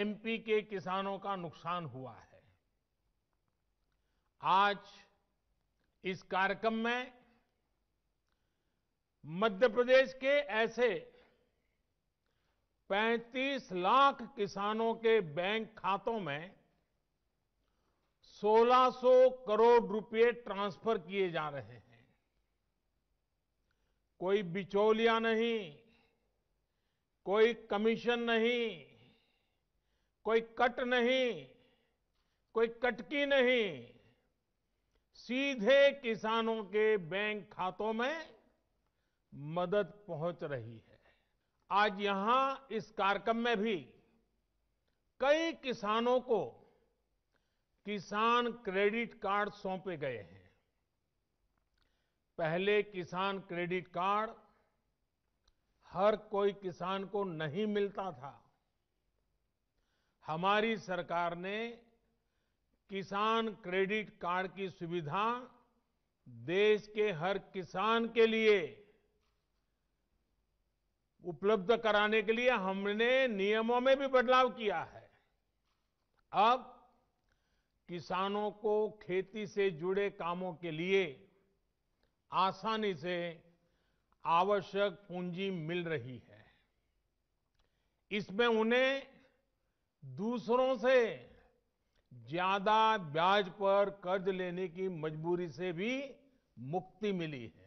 MP के किसानों का नुकसान हुआ है आज इस कार्यक्रम में मध्य प्रदेश के ऐसे 35 लाख किसानों के बैंक खातों में 1600 करोड़ रुपए ट्रांसफर किए जा रहे हैं कोई बिचौलिया नहीं कोई कमीशन नहीं कोई कट नहीं कोई कटकी नहीं सीधे किसानों के बैंक खातों में मदद पहुंच रही है आज यहां इस कार्यक्रम में भी कई किसानों को किसान क्रेडिट कार्ड सौंपे गए हैं पहले किसान क्रेडिट कार्ड हर कोई किसान को नहीं मिलता था हमारी सरकार ने किसान क्रेडिट कार्ड की सुविधा देश के हर किसान के लिए उपलब्ध कराने के लिए हमने नियमों में भी बदलाव किया है अब किसानों को खेती से जुड़े कामों के लिए आसानी से आवश्यक पूंजी मिल रही है इसमें उन्हें दूसरों से ज्यादा ब्याज पर कर्ज लेने की मजबूरी से भी मुक्ति मिली है